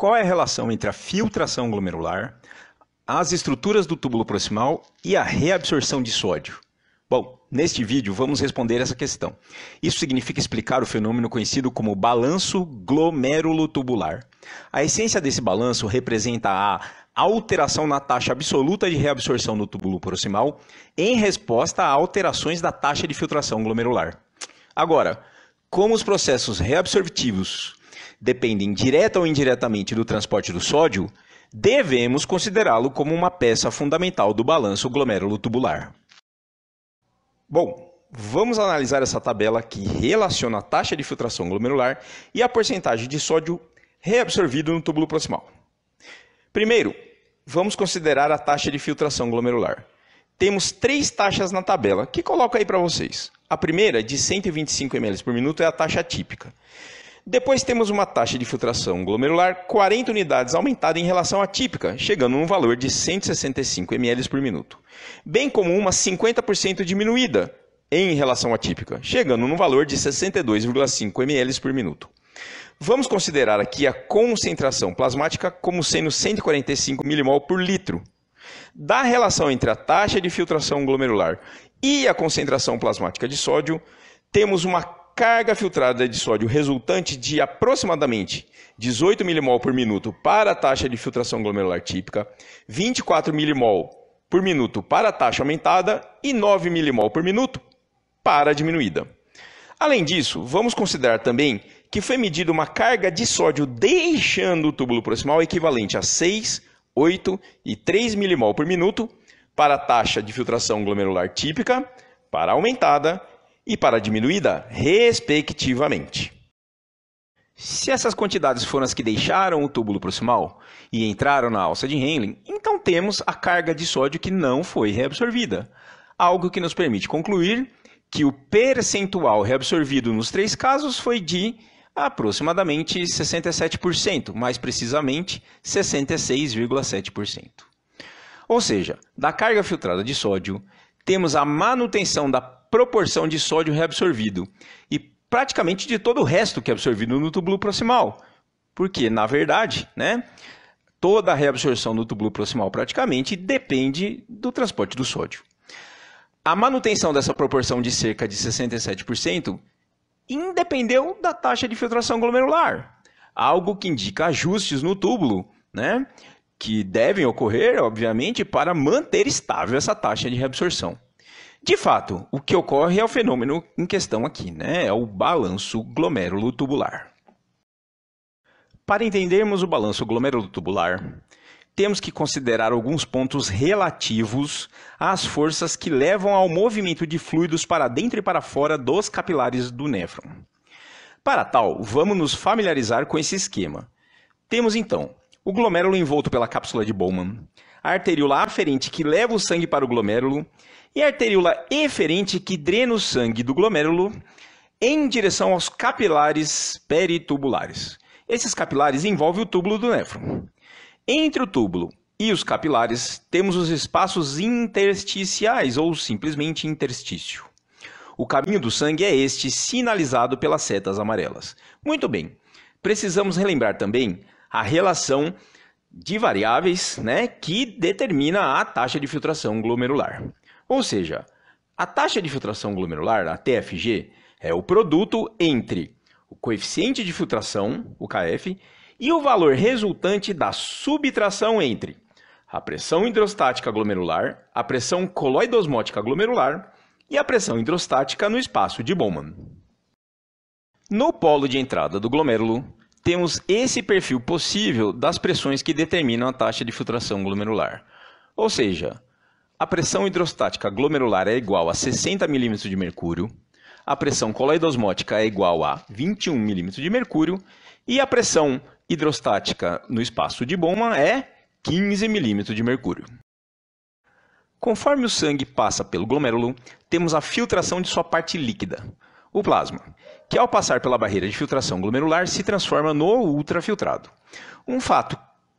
qual é a relação entre a filtração glomerular, as estruturas do túbulo proximal e a reabsorção de sódio? Bom, neste vídeo vamos responder essa questão. Isso significa explicar o fenômeno conhecido como balanço glomérulo-tubular. A essência desse balanço representa a alteração na taxa absoluta de reabsorção do túbulo proximal em resposta a alterações da taxa de filtração glomerular. Agora, como os processos reabsortivos dependem direta ou indiretamente do transporte do sódio, devemos considerá-lo como uma peça fundamental do balanço glomérulo-tubular. Bom, vamos analisar essa tabela que relaciona a taxa de filtração glomerular e a porcentagem de sódio reabsorvido no túbulo proximal. Primeiro, vamos considerar a taxa de filtração glomerular. Temos três taxas na tabela, que coloco aí para vocês. A primeira, de 125 ml por minuto, é a taxa típica. Depois temos uma taxa de filtração glomerular 40 unidades aumentada em relação à típica, chegando num valor de 165 ml por minuto, bem como uma 50% diminuída em relação à típica, chegando num valor de 62,5 ml por minuto. Vamos considerar aqui a concentração plasmática como sendo 145 mmol por litro. Da relação entre a taxa de filtração glomerular e a concentração plasmática de sódio, temos uma carga filtrada de sódio resultante de aproximadamente 18 mmol por minuto para a taxa de filtração glomerular típica, 24 mmol por minuto para a taxa aumentada e 9 mmol por minuto para a diminuída. Além disso, vamos considerar também que foi medida uma carga de sódio deixando o túbulo proximal equivalente a 6, 8 e 3 mmol por minuto para a taxa de filtração glomerular típica, para a aumentada e para a diminuída, respectivamente. Se essas quantidades foram as que deixaram o túbulo proximal e entraram na alça de Henle, então temos a carga de sódio que não foi reabsorvida, algo que nos permite concluir que o percentual reabsorvido nos três casos foi de aproximadamente 67%, mais precisamente 66,7%. Ou seja, da carga filtrada de sódio, temos a manutenção da proporção de sódio reabsorvido e praticamente de todo o resto que é absorvido no túbulo proximal. Porque, na verdade, né, toda a reabsorção no túbulo proximal praticamente depende do transporte do sódio. A manutenção dessa proporção de cerca de 67% independeu da taxa de filtração glomerular, algo que indica ajustes no túbulo, né, que devem ocorrer, obviamente, para manter estável essa taxa de reabsorção. De fato, o que ocorre é o fenômeno em questão aqui, né? É o balanço glomérulo-tubular. Para entendermos o balanço glomérulo-tubular, temos que considerar alguns pontos relativos às forças que levam ao movimento de fluidos para dentro e para fora dos capilares do néfron. Para tal, vamos nos familiarizar com esse esquema. Temos então o glomérulo envolto pela cápsula de Bowman, a arteríola aferente que leva o sangue para o glomérulo e a arteríola eferente que drena o sangue do glomérulo em direção aos capilares peritubulares. Esses capilares envolvem o túbulo do néfron. Entre o túbulo e os capilares temos os espaços intersticiais ou simplesmente interstício. O caminho do sangue é este, sinalizado pelas setas amarelas. Muito bem. Precisamos relembrar também a relação de variáveis né, que determina a taxa de filtração glomerular. Ou seja, a taxa de filtração glomerular, a TFG, é o produto entre o coeficiente de filtração, o KF, e o valor resultante da subtração entre a pressão hidrostática glomerular, a pressão coloidosmótica glomerular e a pressão hidrostática no espaço de Bowman. No polo de entrada do glomérulo, temos esse perfil possível das pressões que determinam a taxa de filtração glomerular. Ou seja, a pressão hidrostática glomerular é igual a 60 mm de mercúrio, a pressão coloidosmótica é igual a 21 mm de mercúrio e a pressão hidrostática no espaço de Bowman é 15 mm de mercúrio. Conforme o sangue passa pelo glomérulo, temos a filtração de sua parte líquida o plasma, que ao passar pela barreira de filtração glomerular se transforma no ultrafiltrado. Um fato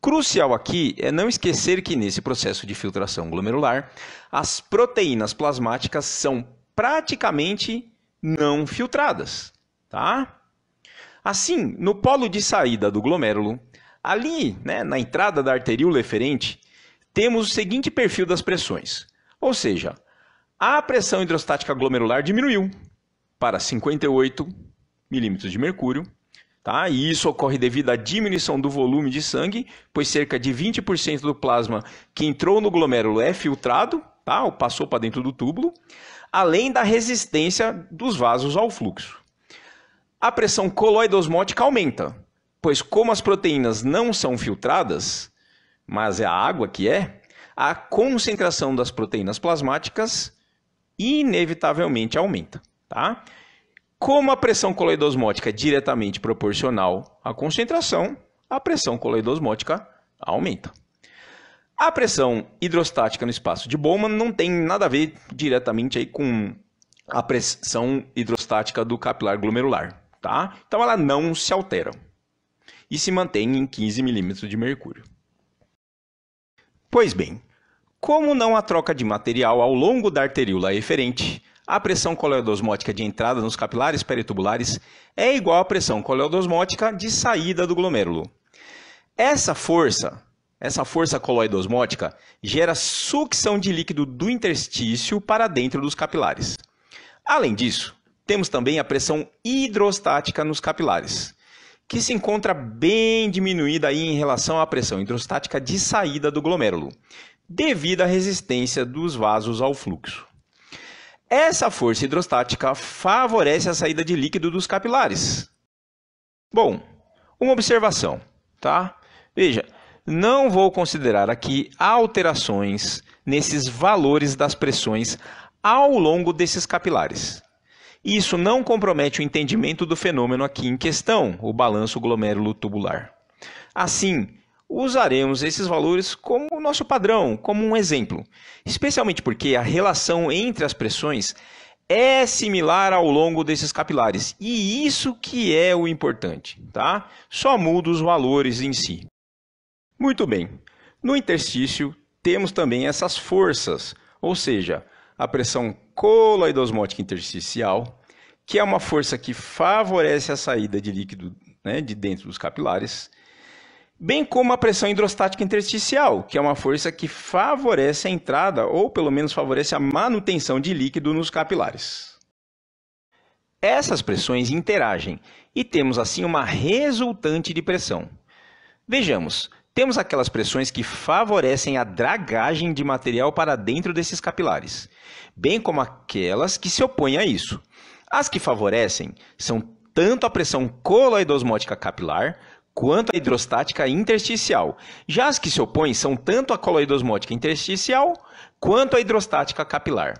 crucial aqui é não esquecer que nesse processo de filtração glomerular, as proteínas plasmáticas são praticamente não filtradas, tá? Assim, no polo de saída do glomérulo, ali, né, na entrada da arteríola eferente, temos o seguinte perfil das pressões. Ou seja, a pressão hidrostática glomerular diminuiu, para 58 milímetros de mercúrio, tá? E isso ocorre devido à diminuição do volume de sangue, pois cerca de 20% do plasma que entrou no glomérulo é filtrado, tá? Ou passou para dentro do túbulo, além da resistência dos vasos ao fluxo. A pressão coloidosmótica aumenta, pois como as proteínas não são filtradas, mas é a água que é, a concentração das proteínas plasmáticas inevitavelmente aumenta. Tá? Como a pressão coloidosmótica é diretamente proporcional à concentração, a pressão coloidosmótica aumenta. A pressão hidrostática no espaço de Bowman não tem nada a ver diretamente aí com a pressão hidrostática do capilar glomerular, tá? Então ela não se altera e se mantém em 15 milímetros de mercúrio. Pois bem, como não há troca de material ao longo da arteríola eferente, a pressão coleodosmótica de entrada nos capilares peritubulares é igual à pressão coleodosmótica de saída do glomérulo. Essa força, essa força coloidosmótica, gera sucção de líquido do interstício para dentro dos capilares. Além disso, temos também a pressão hidrostática nos capilares, que se encontra bem diminuída aí em relação à pressão hidrostática de saída do glomérulo, devido à resistência dos vasos ao fluxo. Essa força hidrostática favorece a saída de líquido dos capilares. Bom, uma observação, tá? Veja, não vou considerar aqui alterações nesses valores das pressões ao longo desses capilares. Isso não compromete o entendimento do fenômeno aqui em questão, o balanço glomérulo tubular. Assim, usaremos esses valores como nosso padrão, como um exemplo, especialmente porque a relação entre as pressões é similar ao longo desses capilares e isso que é o importante, tá? Só muda os valores em si. Muito bem. No interstício temos também essas forças, ou seja, a pressão coloidosmótica intersticial, que é uma força que favorece a saída de líquido né, de dentro dos capilares bem como a pressão hidrostática intersticial, que é uma força que favorece a entrada ou pelo menos favorece a manutenção de líquido nos capilares. Essas pressões interagem e temos assim uma resultante de pressão. Vejamos, temos aquelas pressões que favorecem a dragagem de material para dentro desses capilares, bem como aquelas que se opõem a isso. As que favorecem são tanto a pressão coloidosmótica capilar quanto à hidrostática intersticial. Já as que se opõem são tanto a coloidosmótica intersticial quanto a hidrostática capilar.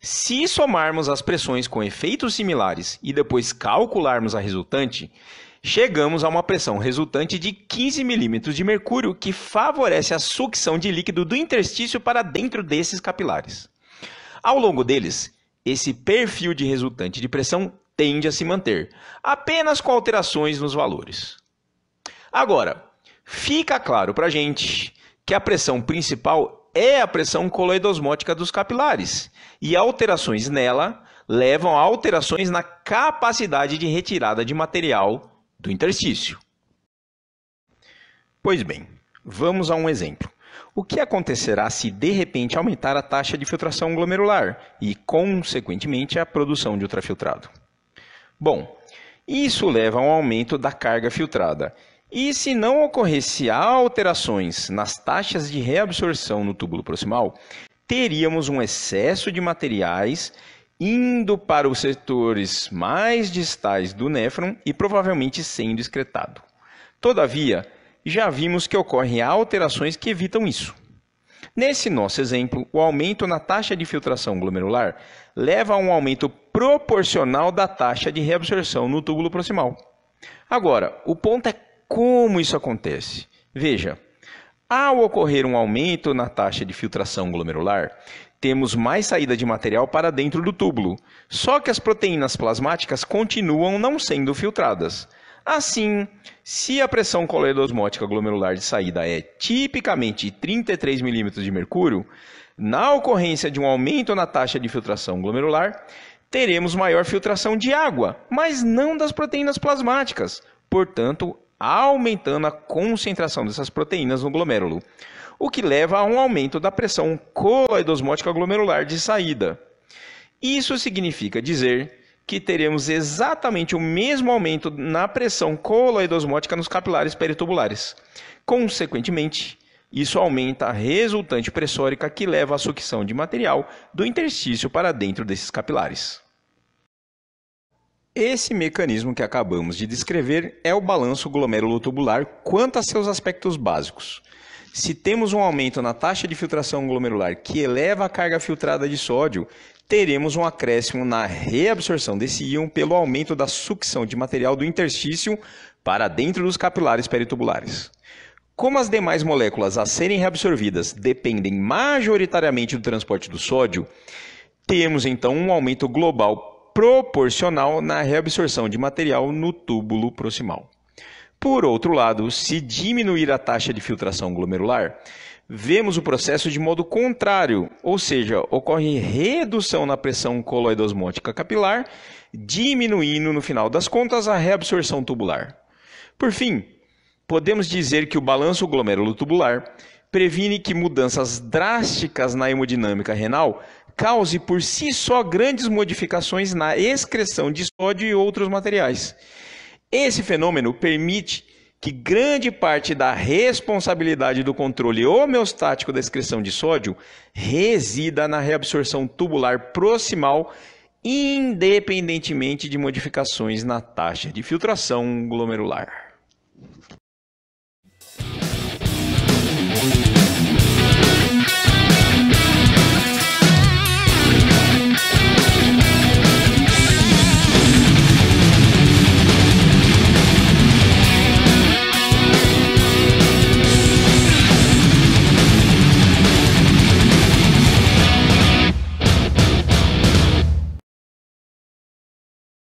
Se somarmos as pressões com efeitos similares e depois calcularmos a resultante, chegamos a uma pressão resultante de 15 milímetros de mercúrio, que favorece a sucção de líquido do interstício para dentro desses capilares. Ao longo deles, esse perfil de resultante de pressão tende a se manter, apenas com alterações nos valores. Agora, fica claro para gente que a pressão principal é a pressão coloidosmótica dos capilares e alterações nela levam a alterações na capacidade de retirada de material do interstício. Pois bem, vamos a um exemplo. O que acontecerá se de repente aumentar a taxa de filtração glomerular e, consequentemente, a produção de ultrafiltrado? Bom, isso leva a um aumento da carga filtrada e se não ocorresse alterações nas taxas de reabsorção no túbulo proximal, teríamos um excesso de materiais indo para os setores mais distais do néfron e provavelmente sendo excretado. Todavia, já vimos que ocorrem alterações que evitam isso. Nesse nosso exemplo, o aumento na taxa de filtração glomerular leva a um aumento proporcional da taxa de reabsorção no túbulo proximal. Agora, o ponto é como isso acontece? Veja, ao ocorrer um aumento na taxa de filtração glomerular, temos mais saída de material para dentro do túbulo, só que as proteínas plasmáticas continuam não sendo filtradas. Assim, se a pressão coledosmótica glomerular de saída é tipicamente 33 milímetros de mercúrio, na ocorrência de um aumento na taxa de filtração glomerular, teremos maior filtração de água, mas não das proteínas plasmáticas. Portanto, aumentando a concentração dessas proteínas no glomérulo, o que leva a um aumento da pressão coloidosmótica glomerular de saída. Isso significa dizer que teremos exatamente o mesmo aumento na pressão coloidosmótica nos capilares peritubulares. Consequentemente, isso aumenta a resultante pressórica que leva à sucção de material do interstício para dentro desses capilares. Esse mecanismo que acabamos de descrever é o balanço glomerulotubular quanto a seus aspectos básicos. Se temos um aumento na taxa de filtração glomerular que eleva a carga filtrada de sódio, teremos um acréscimo na reabsorção desse íon pelo aumento da sucção de material do interstício para dentro dos capilares peritubulares. Como as demais moléculas a serem reabsorvidas dependem majoritariamente do transporte do sódio, temos então um aumento global proporcional na reabsorção de material no túbulo proximal. Por outro lado, se diminuir a taxa de filtração glomerular, vemos o processo de modo contrário, ou seja, ocorre redução na pressão coloidosmótica capilar, diminuindo, no final das contas, a reabsorção tubular. Por fim, podemos dizer que o balanço glomerular-tubular previne que mudanças drásticas na hemodinâmica renal cause por si só grandes modificações na excreção de sódio e outros materiais. Esse fenômeno permite que grande parte da responsabilidade do controle homeostático da excreção de sódio resida na reabsorção tubular proximal, independentemente de modificações na taxa de filtração glomerular.